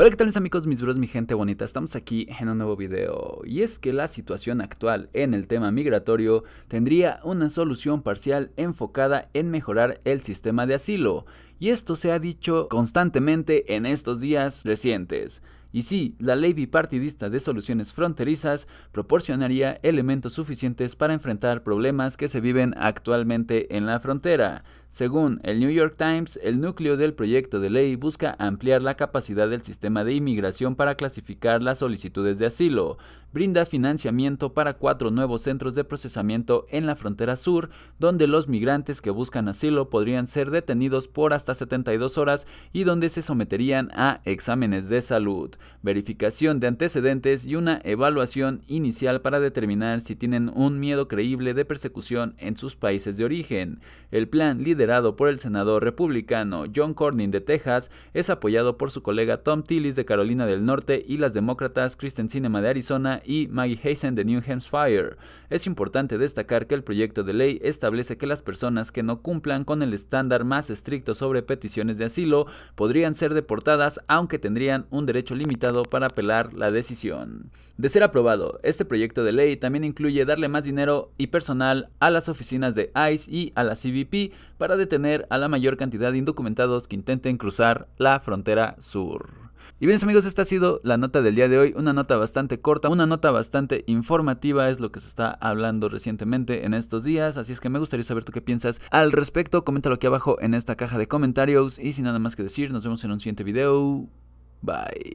Hola, ¿qué tal mis amigos, mis bros, mi gente bonita? Estamos aquí en un nuevo video y es que la situación actual en el tema migratorio tendría una solución parcial enfocada en mejorar el sistema de asilo y esto se ha dicho constantemente en estos días recientes. Y sí, la ley bipartidista de soluciones fronterizas proporcionaría elementos suficientes para enfrentar problemas que se viven actualmente en la frontera. Según el New York Times, el núcleo del proyecto de ley busca ampliar la capacidad del sistema de inmigración para clasificar las solicitudes de asilo, brinda financiamiento para cuatro nuevos centros de procesamiento en la frontera sur, donde los migrantes que buscan asilo podrían ser detenidos por hasta 72 horas y donde se someterían a exámenes de salud, verificación de antecedentes y una evaluación inicial para determinar si tienen un miedo creíble de persecución en sus países de origen. El plan liderado por el senador republicano John Cornyn de Texas, es apoyado por su colega Tom Tillis de Carolina del Norte y las demócratas Kristen Sinema de Arizona y Maggie Hazen de New Hampshire. Es importante destacar que el proyecto de ley establece que las personas que no cumplan con el estándar más estricto sobre peticiones de asilo podrían ser deportadas aunque tendrían un derecho limitado para apelar la decisión. De ser aprobado, este proyecto de ley también incluye darle más dinero y personal a las oficinas de ICE y a la CBP para detener a la mayor cantidad de indocumentados que intenten cruzar la frontera sur. Y bien amigos, esta ha sido la nota del día de hoy, una nota bastante corta, una nota bastante informativa, es lo que se está hablando recientemente en estos días, así es que me gustaría saber tú qué piensas al respecto, coméntalo aquí abajo en esta caja de comentarios y sin nada más que decir, nos vemos en un siguiente video, bye.